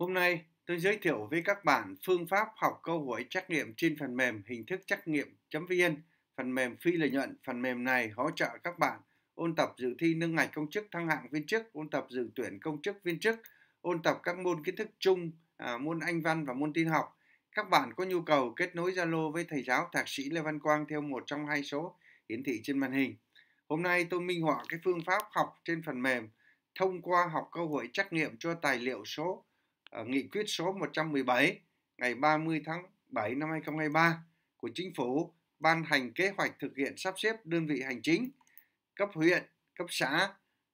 Hôm nay, tôi giới thiệu với các bạn phương pháp học câu hỏi trắc nghiệm trên phần mềm hình thức trắc nghiệm.vn. Phần mềm phi lợi nhuận, phần mềm này hỗ trợ các bạn ôn tập dự thi nâng ngạch công chức thăng hạng viên chức, ôn tập dự tuyển công chức viên chức, ôn tập các môn kiến thức chung, à, môn Anh văn và môn tin học. Các bạn có nhu cầu kết nối Zalo với thầy giáo Thạc sĩ Lê Văn Quang theo một trong hai số hiển thị trên màn hình. Hôm nay tôi minh họa cái phương pháp học trên phần mềm thông qua học câu hỏi trắc nghiệm cho tài liệu số uh, nghị quyết số 117 ngày 30 tháng 7 năm 2023 của Chính phủ ban hành kế hoạch thực hiện sắp xếp đơn vị hành chính cấp huyện, cấp xã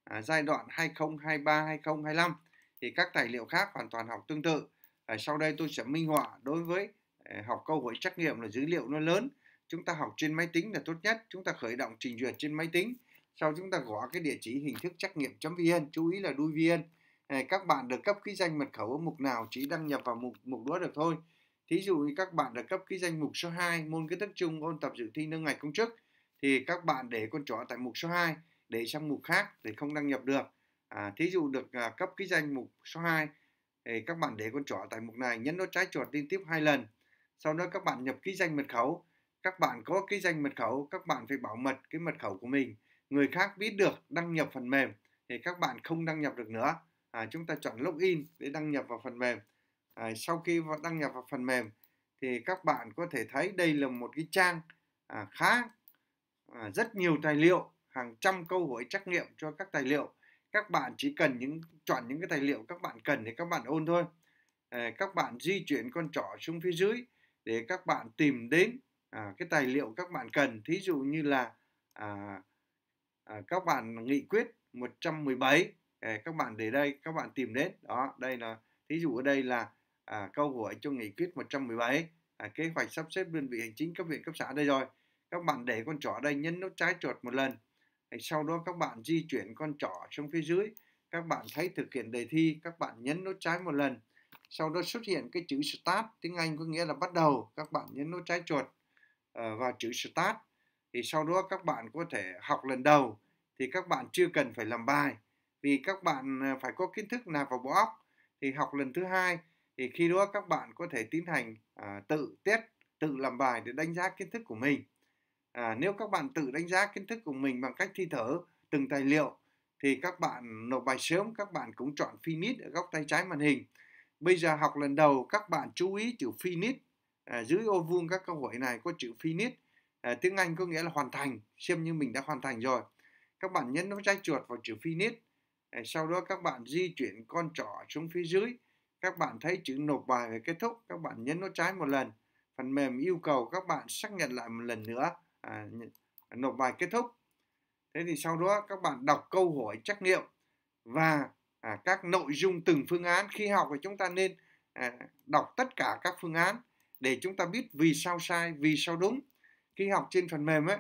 à, giai đoạn 2023-2025 thì các tài liệu khác hoàn toàn học tương tự. À, sau đây tôi sẽ minh họa đối với à, học câu hỏi trắc nghiệm là dữ liệu nó lớn. Chúng ta học trên máy tính là tốt nhất. Chúng ta khởi động trình duyệt trên máy tính. Sau chúng ta gõ cái địa chỉ hình thức trắc nghiệm.vn, chú ý là đuôi vn các bạn được cấp ký danh mật khẩu ở mục nào chỉ đăng nhập vào mục mục đó được thôi thí dụ như các bạn được cấp ký danh mục số 2 môn kiến thức chung ôn tập dự thi nâng ngạch công chức thì các bạn để con chó tại mục số 2 để sang mục khác thì không đăng nhập được à, thí dụ được à, cấp ký danh mục số 2 thì các bạn để con chó tại mục này nhấn nút trái chuột liên tiếp hai lần sau đó các bạn nhập ký danh mật khẩu các bạn có ký danh mật khẩu các bạn phải bảo mật cái mật khẩu của mình người khác biết được đăng nhập phần mềm thì các bạn không đăng nhập được nữa à, chúng ta chọn login để đăng nhập vào phần mềm à, sau khi đăng nhập vào phần mềm thì các bạn có thể thấy đây là một cái trang à, khá à, rất nhiều tài liệu hàng trăm câu hỏi trắc nghiệm cho các tài liệu các bạn chỉ cần những chọn những cái tài liệu các bạn cần thì các bạn ôn thôi à, các bạn di chuyển con trỏ xuống phía dưới để các bạn tìm đến à, cái tài liệu các bạn cần thí dụ như là à, à, các bạn nghị quyết 117 các bạn để đây các bạn tìm đến đó đây là thí dụ ở đây là à, câu hỏi cho nghị quyết 117 à, kế hoạch sắp xếp đơn vị hành chính cấp huyện cấp xã đây rồi các bạn để con trỏ đây nhấn nút trái chuột một lần sau đó các bạn di chuyển con trỏ xuống phía dưới các bạn thấy thực hiện đề thi các bạn nhấn nút trái một lần sau đó xuất hiện cái chữ start tiếng Anh có nghĩa là bắt đầu các bạn nhấn nút trái chuột ờ, vào chữ start thì sau đó các bạn có thể học lần đầu thì các bạn chưa cần phải làm bài vì các bạn à, phải có kiến thức nạp vào bộ óc thì học lần thứ hai thì khi đó các bạn có thể tiến hành à, tự test tự làm bài để đánh giá kiến thức của mình à, nếu các bạn tự đánh giá kiến thức của mình bằng cách thi thở từng tài liệu thì các bạn nộp bài sớm các bạn cũng chọn finish ở góc tay trái màn hình bây giờ học lần đầu các bạn chú ý chữ finish à, dưới ô vuông các câu hỏi này có chữ finish à, tiếng Anh có nghĩa là hoàn thành xem như mình đã hoàn thành rồi các bạn nhấn nút trái chuột vào chữ finish sau đó các bạn di chuyển con trỏ xuống phía dưới các bạn thấy chữ nộp bài về kết thúc các bạn nhấn nó trái một lần phần mềm yêu cầu các bạn xác nhận lại một lần nữa à, nộp bài kết thúc thế thì sau đó các bạn đọc câu hỏi trắc nghiệm và à, các nội dung từng phương án khi học thì chúng ta nên à, đọc tất cả các phương án để chúng ta biết vì sao sai vì sao đúng khi học trên phần mềm ấy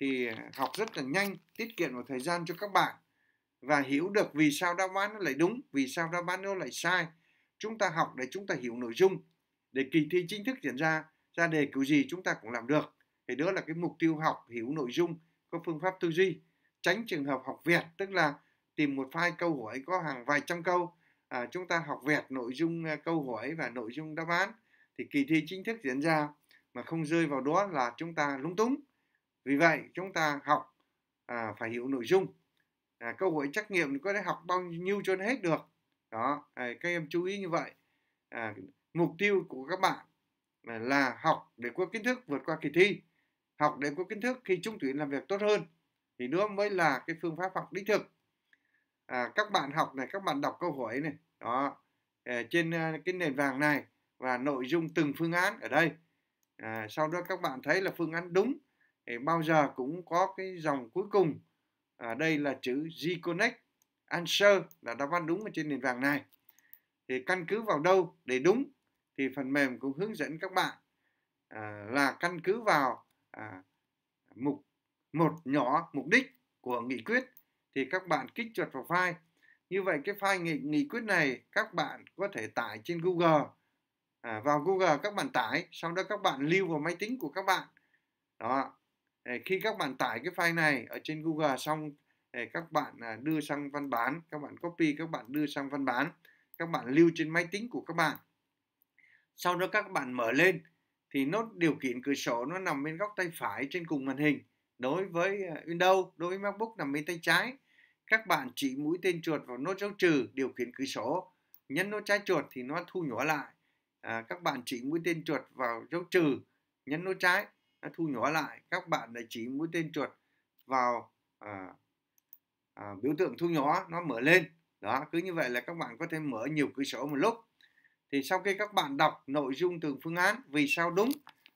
thì à, học rất là nhanh tiết kiệm vào thời gian cho các bạn và hiểu được vì sao đáp án nó lại đúng, vì sao đáp án nó lại sai. Chúng ta học để chúng ta hiểu nội dung. Để kỳ thi chính thức diễn ra, ra đề kiểu gì chúng ta cũng làm được. Thì đó là cái mục tiêu học hiểu nội dung, có phương pháp tư duy. Tránh trường hợp học vẹt tức là tìm một file câu hỏi có hàng vài trăm câu. À, chúng ta học vẹt nội dung à, câu hỏi và nội dung đáp án. Thì kỳ thi chính thức diễn ra mà không rơi vào đó là chúng ta lúng túng. Vì vậy chúng ta học à, phải hiểu nội dung à, câu hỏi trắc nghiệm có thể học bao nhiêu cho hết được đó à, các em chú ý như vậy à, mục tiêu của các bạn à, là học để có kiến thức vượt qua kỳ thi học để có kiến thức khi trung tuyển làm việc tốt hơn thì đó mới là cái phương pháp học đích thực à, các bạn học này các bạn đọc câu hỏi này đó à, trên à, cái nền vàng này và nội dung từng phương án ở đây à, sau đó các bạn thấy là phương án đúng thì bao giờ cũng có cái dòng cuối cùng à, đây là chữ G-Connect answer là đáp án đúng ở trên nền vàng này thì căn cứ vào đâu để đúng thì phần mềm cũng hướng dẫn các bạn à, là căn cứ vào à, mục một nhỏ mục đích của nghị quyết thì các bạn kích chuột vào file như vậy cái file nghị, nghị quyết này các bạn có thể tải trên Google à, vào Google các bạn tải sau đó các bạn lưu vào máy tính của các bạn đó Ờ, khi các bạn tải cái file này ở trên Google xong ờ, các bạn à, đưa sang văn bản các bạn copy các bạn đưa sang văn bản các bạn lưu trên máy tính của các bạn sau đó các bạn mở lên thì nốt điều khiển cửa sổ nó nằm bên góc tay phải trên cùng màn hình đối với ờ, Windows đối với MacBook nằm bên tay trái các bạn chỉ mũi tên chuột vào nốt dấu trừ điều khiển cửa sổ nhấn nốt trái chuột thì nó thu nhỏ lại à, các bạn chỉ mũi tên chuột vào dấu trừ nhấn nút trái đã thu nhỏ lại các bạn đã chỉ mũi tên chuột vào à, à, biểu tượng thu nhỏ nó mở lên đó cứ như vậy là các bạn có thể mở nhiều cửa sổ một lúc thì sau khi các bạn đọc nội dung từng phương án vì sao đúng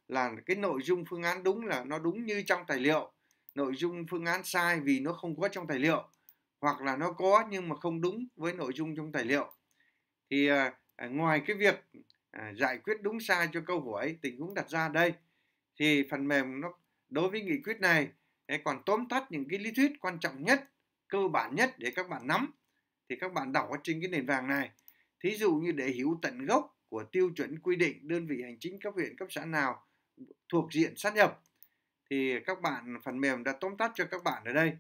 là cái nội dung phương án đúng là nó đúng như trong tài liệu nội dung phương án sai vì nó không có trong tài liệu hoặc là nó có nhưng mà không đúng với nội dung trong tài liệu thì à, à ngoài cái việc à, giải quyết đúng sai cho câu hỏi tình huống đặt ra đây thì phần mềm nó đối với nghị quyết này còn tóm tắt những cái lý thuyết quan trọng nhất cơ bản nhất để các bạn nắm thì các bạn đọc ở trên cái nền vàng này thí dụ như để hiểu tận gốc của tiêu chuẩn quy định đơn vị hành chính cấp huyện cấp xã nào thuộc diện sát nhập thì các bạn phần mềm đã tóm tắt cho các bạn ở đây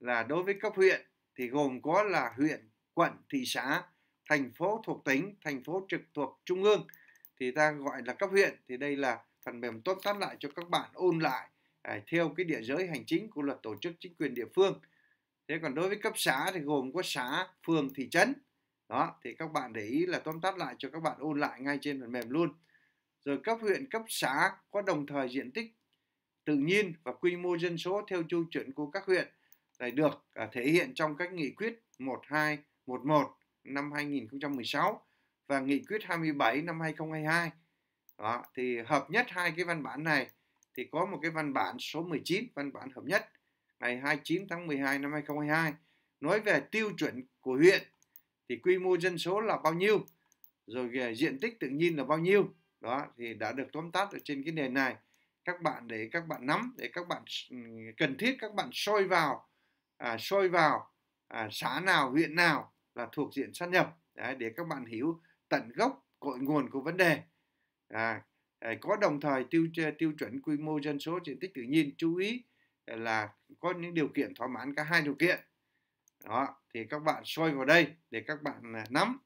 là đối với cấp huyện thì gồm có là huyện quận thị xã thành phố thuộc tỉnh thành phố trực thuộc trung ương thì ta gọi là cấp huyện thì đây là phần mềm tóm tắt lại cho các bạn ôn lại à, theo cái địa giới hành chính của luật tổ chức chính quyền địa phương thế còn đối với cấp xã thì gồm có xã phường thị trấn đó thì các bạn để ý là tóm tắt lại cho các bạn ôn lại ngay trên phần mềm luôn rồi cấp huyện cấp xã có đồng thời diện tích tự nhiên và quy mô dân số theo chu chuẩn của các huyện này được à, thể hiện trong các nghị quyết 1211 năm 2016 và nghị quyết 27 năm 2022 đó thì hợp nhất hai cái văn bản này thì có một cái văn bản số 19 văn bản hợp nhất ngày 29 tháng 12 năm 2022 nói về tiêu chuẩn của huyện thì quy mô dân số là bao nhiêu rồi về diện tích tự nhiên là bao nhiêu đó thì đã được tóm tắt ở trên cái nền này các bạn để các bạn nắm để các bạn ừ, cần thiết các bạn soi vào à, soi vào à, xã nào huyện nào là thuộc diện sát nhập Đấy, để các bạn hiểu tận gốc cội nguồn của vấn đề À, à, có đồng thời tiêu tiêu chuẩn quy mô dân số diện tích tự nhiên chú ý à, là có những điều kiện thỏa mãn cả hai điều kiện đó thì các bạn soi vào đây để các bạn à, nắm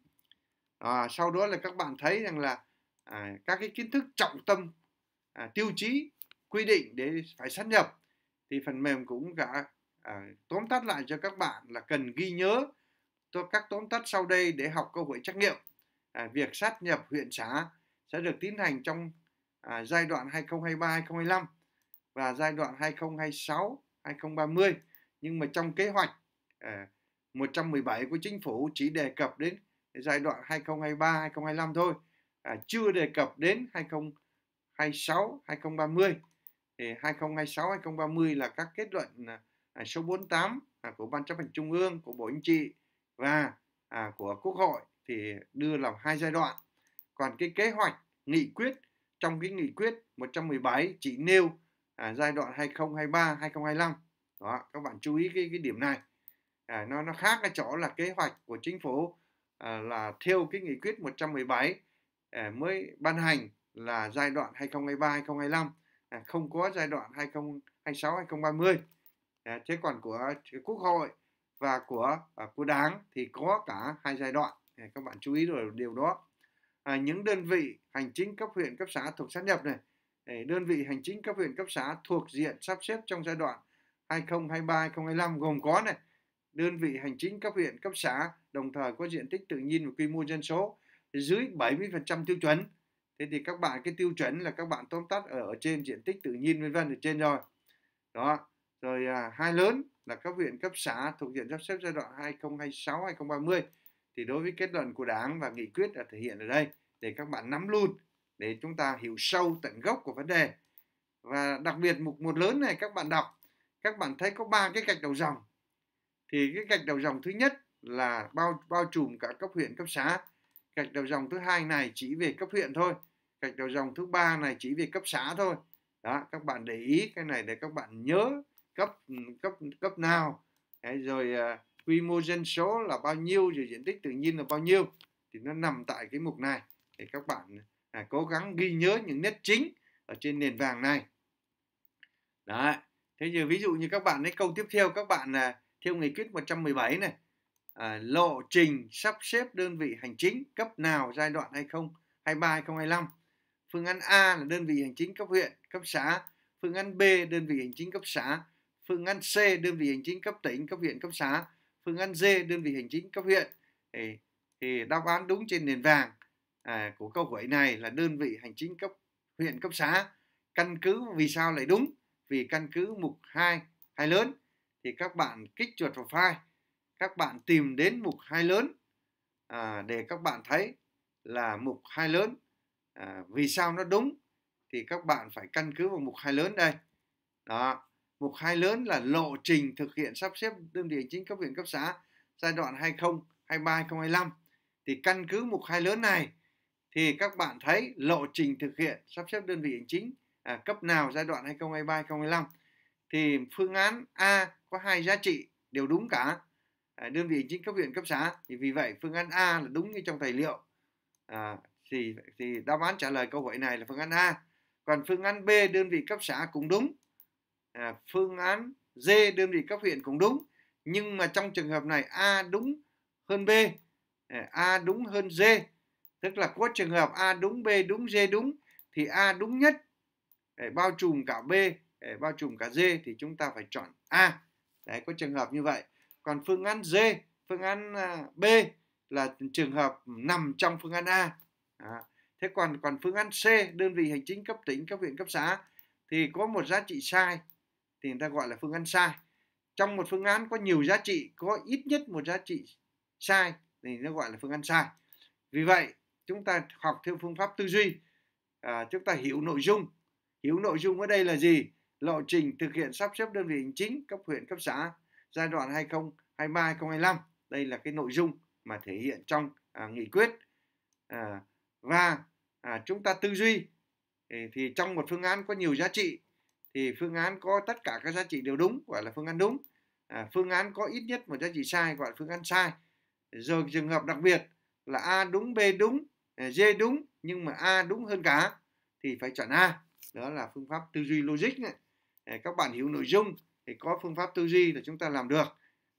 à, sau đó là các bạn thấy rằng là à, các cái kiến thức trọng tâm à, tiêu chí quy định để phải sát nhập thì phần mềm cũng đã à, tóm tắt lại cho các bạn là cần ghi nhớ cho các tóm tắt sau đây để học cơ hội trắc nghiệm à, việc sát nhập huyện xã sẽ được tiến hành trong à, giai đoạn 2023-2025 và giai đoạn 2026-2030 nhưng mà trong kế hoạch à, 117 của chính phủ chỉ đề cập đến giai đoạn 2023-2025 thôi à, chưa đề cập đến 2026-2030 thì 2026-2030 là các kết luận à, số 48 à, của ban chấp hành trung ương của bộ chính trị và à, của quốc hội thì đưa làm hai giai đoạn còn cái kế hoạch nghị quyết trong cái nghị quyết 117 chỉ nêu à, giai đoạn 2023 2025 đó các bạn chú ý cái cái điểm này à, nó nó khác cái chỗ là kế hoạch của chính phủ à, là theo cái nghị quyết 117 à, mới ban hành là giai đoạn 2023 2025 à, không có giai đoạn 2026 2030 à, thế còn của quốc hội và của à, của đảng thì có cả hai giai đoạn à, các bạn chú ý rồi điều đó à, những đơn vị hành chính cấp huyện cấp xã thuộc sát nhập này đơn vị hành chính cấp huyện cấp xã thuộc diện sắp xếp trong giai đoạn 2023-2025 gồm có này đơn vị hành chính cấp huyện cấp xã đồng thời có diện tích tự nhiên và quy mô dân số dưới 70% tiêu chuẩn thế thì các bạn cái tiêu chuẩn là các bạn tóm tắt ở, ở trên diện tích tự nhiên vân vân ở trên rồi đó rồi à, hai lớn là cấp huyện cấp xã thuộc diện sắp xếp giai đoạn 2026-2030 thì đối với kết luận của đảng và nghị quyết đã thể hiện ở đây để các bạn nắm luôn để chúng ta hiểu sâu tận gốc của vấn đề và đặc biệt mục một lớn này các bạn đọc các bạn thấy có ba cái gạch đầu dòng thì cái gạch đầu dòng thứ nhất là bao bao trùm cả cấp huyện cấp xã gạch đầu dòng thứ hai này chỉ về cấp huyện thôi gạch đầu dòng thứ ba này chỉ về cấp xã thôi đó các bạn để ý cái này để các bạn nhớ cấp cấp cấp nào Đấy, rồi uh, quy mô dân số là bao nhiêu rồi diện tích tự nhiên là bao nhiêu thì nó nằm tại cái mục này để các bạn à, cố gắng ghi nhớ những nét chính ở trên nền vàng này Đấy. thế giờ ví dụ như các bạn lấy câu tiếp theo các bạn là theo nghị quyết 117 này à, lộ trình sắp xếp đơn vị hành chính cấp nào giai đoạn 2023 2025 phương án A là đơn vị hành chính cấp huyện cấp xã phương án B đơn vị hành chính cấp xã phương án C đơn vị hành chính cấp tỉnh cấp huyện cấp xã phương án D đơn vị hành chính cấp huyện thì, thì đáp án đúng trên nền vàng à, của câu hỏi này là đơn vị hành chính cấp huyện cấp xã căn cứ vì sao lại đúng vì căn cứ mục 2 hai lớn thì các bạn kích chuột vào file các bạn tìm đến mục hai lớn à, để các bạn thấy là mục hai lớn à, vì sao nó đúng thì các bạn phải căn cứ vào mục hai lớn đây đó mục hai lớn là lộ trình thực hiện sắp xếp đơn vị hành chính cấp huyện cấp xã giai đoạn 2023 2025 thì căn cứ mục hai lớn này thì các bạn thấy lộ trình thực hiện sắp xếp đơn vị hành chính à, cấp nào giai đoạn 2023 2025 thì phương án A có hai giá trị đều đúng cả à, đơn vị hành chính cấp huyện cấp xã thì vì vậy phương án A là đúng như trong tài liệu à, thì thì đáp án trả lời câu hỏi này là phương án A còn phương án B đơn vị cấp xã cũng đúng à, phương án D đơn vị cấp huyện cũng đúng nhưng mà trong trường hợp này A đúng hơn B à, A đúng hơn D tức là có trường hợp A đúng B đúng D đúng thì A đúng nhất để bao trùm cả B để bao trùm cả D thì chúng ta phải chọn A đấy có trường hợp như vậy còn phương án D phương án à, B là trường hợp nằm trong phương án A à, thế còn còn phương án C đơn vị hành chính cấp tỉnh cấp huyện cấp xã thì có một giá trị sai thì người ta gọi là phương án sai trong một phương án có nhiều giá trị có ít nhất một giá trị sai thì nó gọi là phương án sai vì vậy chúng ta học theo phương pháp tư duy à, chúng ta hiểu nội dung hiểu nội dung ở đây là gì lộ trình thực hiện sắp xếp đơn vị hành chính cấp huyện cấp xã giai đoạn 2023 2025 đây là cái nội dung mà thể hiện trong à, nghị quyết à, và à, chúng ta tư duy thì, thì trong một phương án có nhiều giá trị thì phương án có tất cả các giá trị đều đúng gọi là phương án đúng à, phương án có ít nhất một giá trị sai gọi là phương án sai rồi trường hợp đặc biệt là A đúng, B đúng, D à, đúng nhưng mà A đúng hơn cả thì phải chọn A. Đó là phương pháp tư duy logic à, Các bạn hiểu nội dung thì có phương pháp tư duy là chúng ta làm được.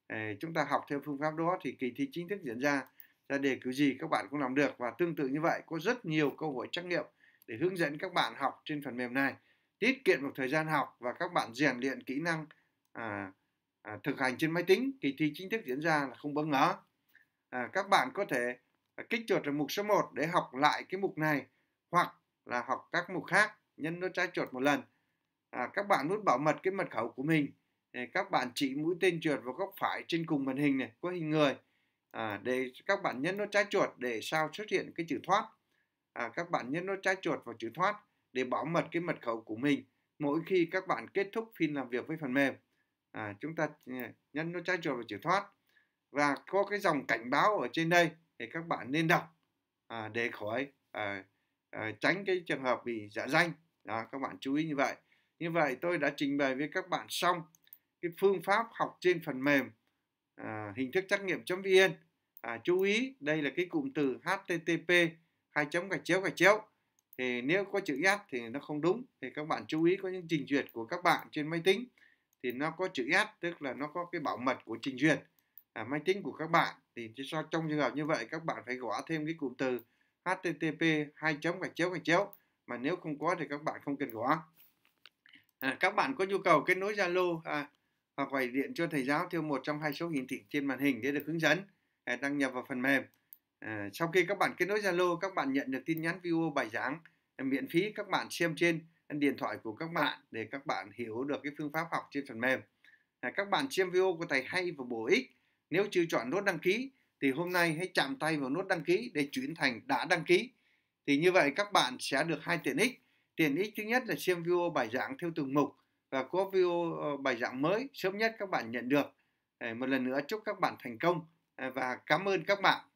À, chúng ta học theo phương pháp đó thì kỳ thi chính thức diễn ra ra đề cứu gì các bạn cũng làm được và tương tự như vậy có rất nhiều câu hỏi trắc nghiệm để hướng dẫn các bạn học trên phần mềm này tiết kiệm một thời gian học và các bạn rèn luyện kỹ năng à, à, thực hành trên máy tính kỳ thi chính thức diễn ra là không bất ngờ à, các bạn có thể kích chuột ở mục số 1 để học lại cái mục này hoặc là học các mục khác nhân nó trái chuột một lần à, các bạn nút bảo mật cái mật khẩu của mình các bạn chỉ mũi tên chuột vào góc phải trên cùng màn hình này có hình người à, để các bạn nhấn nút trái chuột để sao xuất hiện cái chữ thoát à, các bạn nhấn nút trái chuột vào chữ thoát để bảo mật cái mật khẩu của mình mỗi khi các bạn kết thúc phiên làm việc với phần mềm à, chúng ta ừ, nhấn nút trái chuột vào chữ thoát và có cái dòng cảnh báo ở trên đây thì các bạn nên đọc à, để khỏi à, à, tránh cái trường hợp bị giả danh đó các bạn chú ý như vậy như vậy tôi đã trình bày với các bạn xong cái phương pháp học trên phần mềm à, hình thức trắc nghiệm vn à, chú ý đây là cái cụm từ http hai chấm gạch chéo gạch chéo thì nếu có chữ s thì nó không đúng thì các bạn chú ý có những trình duyệt của các bạn trên máy tính thì nó có chữ s tức là nó có cái bảo mật của trình duyệt à, máy tính của các bạn thì cho trong trường hợp như vậy các bạn phải gõ thêm cái cụm từ http hai chấm gạch chéo gạch chéo mà nếu không có thì các bạn không cần gõ à, các bạn có nhu cầu kết nối zalo à, hoặc gọi điện cho thầy giáo theo một trong hai số hiển thị trên màn hình để được hướng dẫn à, đăng nhập vào phần mềm à, sau khi các bạn kết nối zalo các bạn nhận được tin nhắn video bài giảng à, miễn phí các bạn xem trên điện thoại của các bạn để các bạn hiểu được cái phương pháp học trên phần mềm à, các bạn xem video của thầy hay và bổ ích nếu chưa chọn nút đăng ký thì hôm nay hãy chạm tay vào nút đăng ký để chuyển thành đã đăng ký. Thì như vậy các bạn sẽ được hai tiện ích. Tiện ích thứ nhất là xem video bài giảng theo từng mục và có video ờ, bài giảng mới sớm nhất các bạn nhận được. Ờ, một lần nữa chúc các bạn thành công ờ, và cảm ơn các bạn.